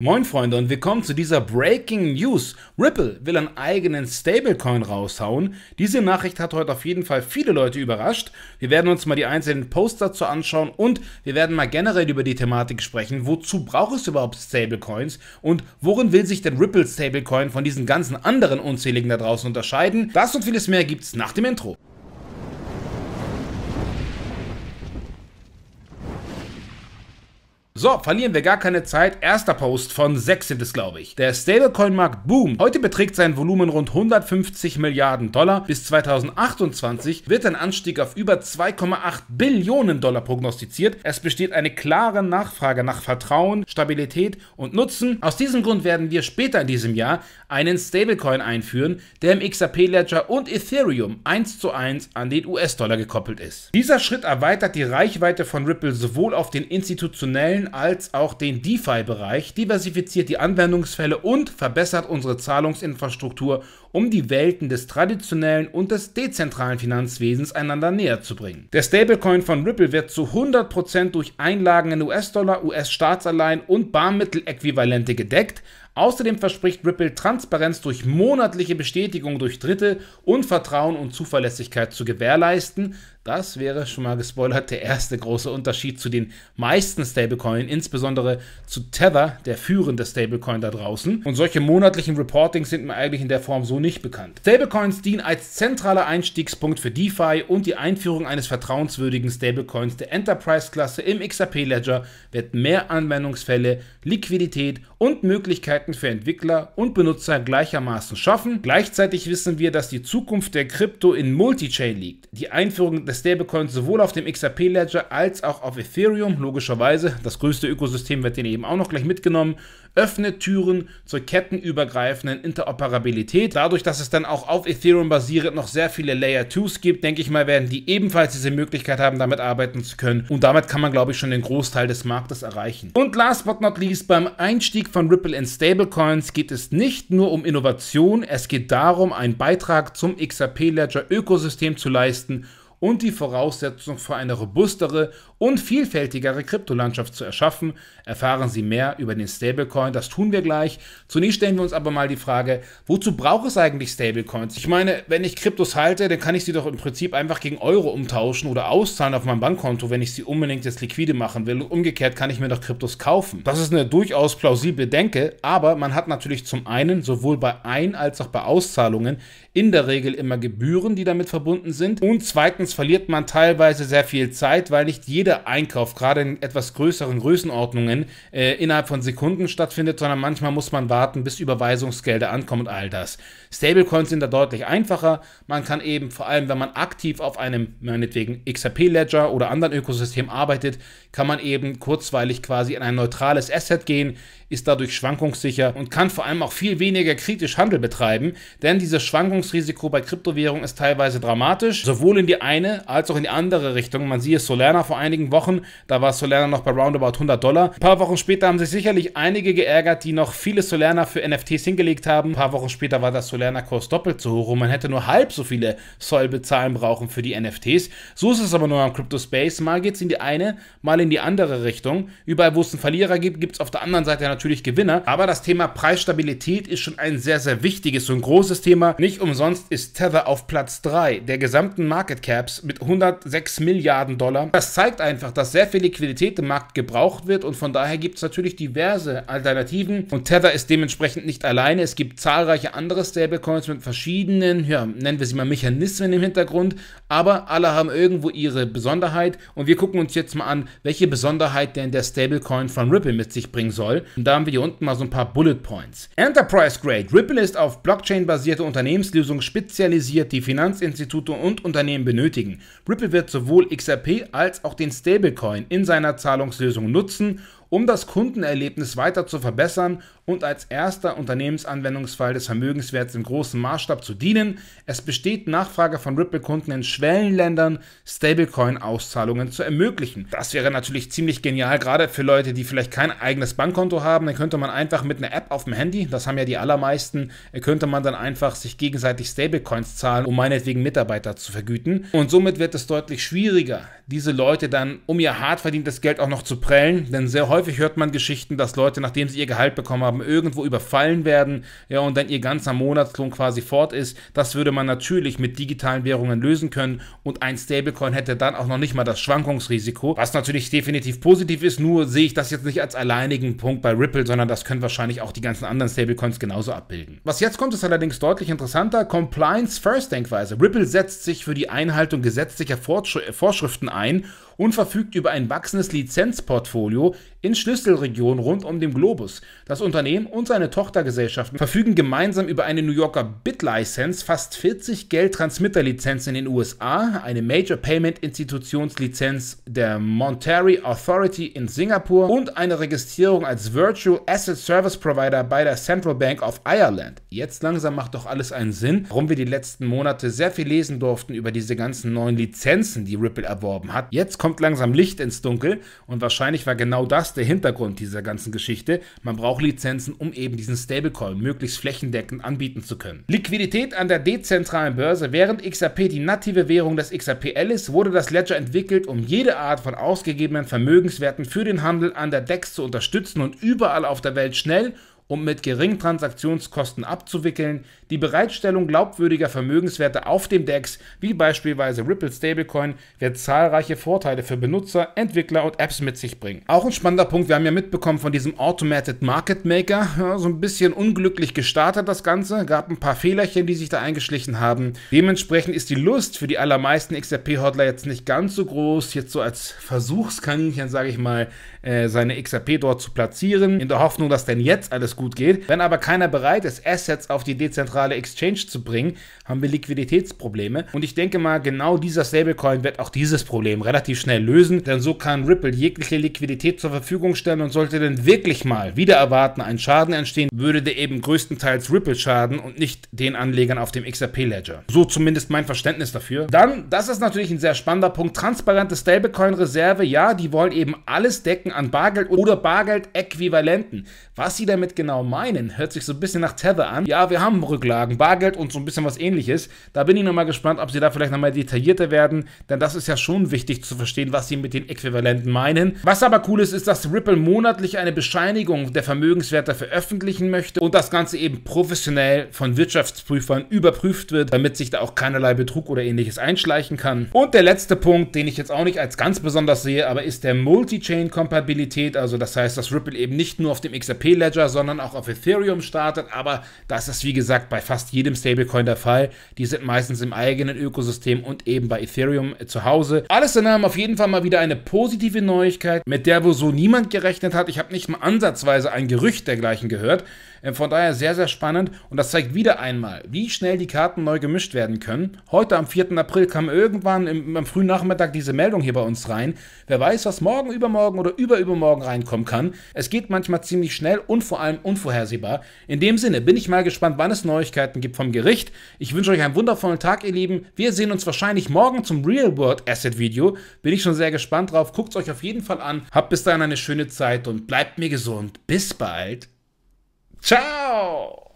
Moin Freunde und willkommen zu dieser Breaking News. Ripple will einen eigenen Stablecoin raushauen. Diese Nachricht hat heute auf jeden Fall viele Leute überrascht. Wir werden uns mal die einzelnen Posts dazu anschauen und wir werden mal generell über die Thematik sprechen. Wozu braucht es überhaupt Stablecoins und worin will sich denn Ripple Stablecoin von diesen ganzen anderen unzähligen da draußen unterscheiden? Das und vieles mehr gibt's nach dem Intro. So, verlieren wir gar keine Zeit. Erster Post von 6 glaube ich. Der Stablecoin-Markt boomt. Heute beträgt sein Volumen rund 150 Milliarden Dollar. Bis 2028 wird ein Anstieg auf über 2,8 Billionen Dollar prognostiziert. Es besteht eine klare Nachfrage nach Vertrauen, Stabilität und Nutzen. Aus diesem Grund werden wir später in diesem Jahr einen Stablecoin einführen, der im XRP-Ledger und Ethereum 1 zu 1 an den US-Dollar gekoppelt ist. Dieser Schritt erweitert die Reichweite von Ripple sowohl auf den institutionellen als auch den DeFi-Bereich, diversifiziert die Anwendungsfälle und verbessert unsere Zahlungsinfrastruktur, um die Welten des traditionellen und des dezentralen Finanzwesens einander näher zu bringen. Der Stablecoin von Ripple wird zu 100% durch Einlagen in US-Dollar, US-Staatsanleihen und Barmitteläquivalente gedeckt, Außerdem verspricht Ripple Transparenz durch monatliche Bestätigung durch Dritte und Vertrauen und Zuverlässigkeit zu gewährleisten. Das wäre schon mal gespoilert der erste große Unterschied zu den meisten Stablecoin, insbesondere zu Tether, der führende Stablecoin da draußen. Und solche monatlichen Reportings sind mir eigentlich in der Form so nicht bekannt. Stablecoins dienen als zentraler Einstiegspunkt für DeFi und die Einführung eines vertrauenswürdigen Stablecoins der Enterprise-Klasse im XRP-Ledger wird mehr Anwendungsfälle, Liquidität und Möglichkeiten Möglichkeiten für Entwickler und Benutzer gleichermaßen schaffen. Gleichzeitig wissen wir, dass die Zukunft der Krypto in Multichain liegt. Die Einführung des Stablecoins sowohl auf dem XRP Ledger als auch auf Ethereum, logischerweise, das größte Ökosystem wird den eben auch noch gleich mitgenommen, öffnet Türen zur kettenübergreifenden Interoperabilität. Dadurch, dass es dann auch auf Ethereum basierend noch sehr viele Layer 2s gibt, denke ich mal, werden die ebenfalls diese Möglichkeit haben, damit arbeiten zu können. Und damit kann man, glaube ich, schon den Großteil des Marktes erreichen. Und last but not least, beim Einstieg von Ripple in Stable Stablecoins geht es nicht nur um Innovation, es geht darum, einen Beitrag zum XRP-Ledger-Ökosystem zu leisten und die Voraussetzung für eine robustere und vielfältigere Kryptolandschaft zu erschaffen. Erfahren Sie mehr über den Stablecoin, das tun wir gleich. Zunächst stellen wir uns aber mal die Frage, wozu braucht es eigentlich Stablecoins? Ich meine, wenn ich Kryptos halte, dann kann ich sie doch im Prinzip einfach gegen Euro umtauschen oder auszahlen auf meinem Bankkonto, wenn ich sie unbedingt jetzt liquide machen will. Und umgekehrt kann ich mir doch Kryptos kaufen. Das ist eine durchaus plausible Denke, aber man hat natürlich zum einen sowohl bei Ein- als auch bei Auszahlungen in der Regel immer Gebühren, die damit verbunden sind. Und zweitens Übrigens verliert man teilweise sehr viel Zeit, weil nicht jeder Einkauf, gerade in etwas größeren Größenordnungen, äh, innerhalb von Sekunden stattfindet, sondern manchmal muss man warten, bis Überweisungsgelder ankommen und all das. Stablecoins sind da deutlich einfacher. Man kann eben vor allem, wenn man aktiv auf einem, meinetwegen XRP-Ledger oder anderen Ökosystem arbeitet, kann man eben kurzweilig quasi in ein neutrales Asset gehen, ist dadurch schwankungssicher und kann vor allem auch viel weniger kritisch Handel betreiben, denn dieses Schwankungsrisiko bei Kryptowährungen ist teilweise dramatisch, sowohl in die eine eine als auch in die andere Richtung. Man sieht es Solana vor einigen Wochen, da war Solana noch bei roundabout 100 Dollar. Ein paar Wochen später haben sich sicherlich einige geärgert, die noch viele Solana für NFTs hingelegt haben. Ein paar Wochen später war das Solana-Kurs doppelt so hoch und man hätte nur halb so viele Soll bezahlen brauchen für die NFTs. So ist es aber nur am Crypto-Space. Mal geht es in die eine, mal in die andere Richtung. Überall, wo es einen Verlierer gibt, gibt es auf der anderen Seite natürlich Gewinner. Aber das Thema Preisstabilität ist schon ein sehr, sehr wichtiges und großes Thema. Nicht umsonst ist Tether auf Platz 3 der gesamten Market Cap Labs mit 106 Milliarden Dollar. Das zeigt einfach, dass sehr viel Liquidität im Markt gebraucht wird und von daher gibt es natürlich diverse Alternativen und Tether ist dementsprechend nicht alleine. Es gibt zahlreiche andere Stablecoins mit verschiedenen, ja, nennen wir sie mal Mechanismen im Hintergrund, aber alle haben irgendwo ihre Besonderheit und wir gucken uns jetzt mal an, welche Besonderheit denn der Stablecoin von Ripple mit sich bringen soll. Und da haben wir hier unten mal so ein paar Bullet Points. Enterprise Grade. Ripple ist auf Blockchain-basierte Unternehmenslösungen spezialisiert, die Finanzinstitute und Unternehmen benötigen benötigen. Ripple wird sowohl XRP als auch den Stablecoin in seiner Zahlungslösung nutzen, um das Kundenerlebnis weiter zu verbessern und als erster Unternehmensanwendungsfall des Vermögenswerts im großen Maßstab zu dienen. Es besteht Nachfrage von Ripple-Kunden in Schwellenländern, Stablecoin-Auszahlungen zu ermöglichen. Das wäre natürlich ziemlich genial, gerade für Leute, die vielleicht kein eigenes Bankkonto haben. Dann könnte man einfach mit einer App auf dem Handy, das haben ja die allermeisten, könnte man dann einfach sich gegenseitig Stablecoins zahlen, um meinetwegen Mitarbeiter zu vergüten. Und somit wird es deutlich schwieriger, diese Leute dann um ihr hart verdientes Geld auch noch zu prellen, denn sehr häufig hört man Geschichten, dass Leute, nachdem sie ihr Gehalt bekommen haben, haben, irgendwo überfallen werden, ja, und dann ihr ganzer Monatslohn quasi fort ist. Das würde man natürlich mit digitalen Währungen lösen können und ein Stablecoin hätte dann auch noch nicht mal das Schwankungsrisiko, was natürlich definitiv positiv ist, nur sehe ich das jetzt nicht als alleinigen Punkt bei Ripple, sondern das können wahrscheinlich auch die ganzen anderen Stablecoins genauso abbilden. Was jetzt kommt, ist allerdings deutlich interessanter. Compliance First Denkweise. Ripple setzt sich für die Einhaltung gesetzlicher Vorsch äh, Vorschriften ein und verfügt über ein wachsendes Lizenzportfolio in Schlüsselregionen rund um den Globus. Das Unternehmen Unternehmen und seine Tochtergesellschaften verfügen gemeinsam über eine New Yorker Bit-Lizenz, fast 40 Geldtransmitter-Lizenzen in den USA, eine Major Payment Institutionslizenz der Monterey Authority in Singapur und eine Registrierung als Virtual Asset Service Provider bei der Central Bank of Ireland. Jetzt langsam macht doch alles einen Sinn, warum wir die letzten Monate sehr viel lesen durften über diese ganzen neuen Lizenzen, die Ripple erworben hat. Jetzt kommt langsam Licht ins Dunkel und wahrscheinlich war genau das der Hintergrund dieser ganzen Geschichte. Man braucht Lizenzen abgrenzen, um eben diesen Stablecoin möglichst flächendeckend anbieten zu können. Liquidität an der dezentralen Börse. Während XRP die native Währung des XRPL ist, wurde das Ledger entwickelt, um jede Art von ausgegebenen Vermögenswerten für den Handel an der DEX zu unterstützen und überall auf der Welt schnell um mit geringen Transaktionskosten abzuwickeln, die Bereitstellung glaubwürdiger Vermögenswerte auf dem DEX, wie beispielsweise Ripple Stablecoin, wird zahlreiche Vorteile für Benutzer, Entwickler und Apps mit sich bringen. Auch ein spannender Punkt, wir haben ja mitbekommen von diesem Automated Market Maker, ja, so ein bisschen unglücklich gestartet das Ganze, gab ein paar Fehlerchen, die sich da eingeschlichen haben. Dementsprechend ist die Lust für die allermeisten XRP-Hodler jetzt nicht ganz so groß, jetzt so als Versuchskaninchen, sage ich mal, äh, seine XRP dort zu platzieren, in der Hoffnung, dass denn jetzt alles gut geht. Wenn aber keiner bereit ist, Assets auf die dezentrale Exchange zu bringen, haben wir Liquiditätsprobleme. Und ich denke mal, genau dieser Stablecoin wird auch dieses Problem relativ schnell lösen, denn so kann Ripple jegliche Liquidität zur Verfügung stellen und sollte denn wirklich mal wieder erwarten ein Schaden entstehen, würde der eben größtenteils Ripple schaden und nicht den Anlegern auf dem XRP-Ledger. So zumindest mein Verständnis dafür. Dann, das ist natürlich ein sehr spannender Punkt, transparente Stablecoin-Reserve, ja, die wollen eben alles decken an Bargeld oder Bargeld-Äquivalenten. Was sie damit genau genau meinen. Hört sich so ein bisschen nach Tether an. Ja, wir haben Rücklagen, Bargeld und so ein bisschen was ähnliches. Da bin ich nochmal gespannt, ob sie da vielleicht nochmal detaillierter werden, denn das ist ja schon wichtig zu verstehen, was sie mit den Äquivalenten meinen. Was aber cool ist, ist, dass Ripple monatlich eine Bescheinigung der Vermögenswerte veröffentlichen möchte und das Ganze eben professionell von Wirtschaftsprüfern überprüft wird, damit sich da auch keinerlei Betrug oder ähnliches einschleichen kann. Und der letzte Punkt, den ich jetzt auch nicht als ganz besonders sehe, aber ist der Multi-Chain-Kompatibilität, also das heißt, dass Ripple eben nicht nur auf dem XRP-Ledger, sondern man auch auf Ethereum startet, aber das ist wie gesagt bei fast jedem Stablecoin der Fall. Die sind meistens im eigenen Ökosystem und eben bei Ethereum äh, zu Hause. Alles in allem auf jeden Fall mal wieder eine positive Neuigkeit, mit der wo so niemand gerechnet hat. Ich habe nicht mal ansatzweise ein Gerücht dergleichen gehört. Äh, von daher sehr, sehr spannend und das zeigt wieder einmal, wie schnell die Karten neu gemischt werden können. Heute am 4. April kam irgendwann im, am frühen Nachmittag diese Meldung hier bei uns rein. Wer weiß, was morgen, übermorgen oder überübermorgen reinkommen kann. Es geht manchmal ziemlich schnell und vor allem unvorhersehbar. In dem Sinne bin ich mal gespannt, wann es Neuigkeiten gibt vom Gericht. Ich wünsche euch einen wundervollen Tag, ihr Lieben. Wir sehen uns wahrscheinlich morgen zum Real World Asset Video. Bin ich schon sehr gespannt drauf. Guckt es euch auf jeden Fall an. Habt bis dahin eine schöne Zeit und bleibt mir gesund. Bis bald. Ciao!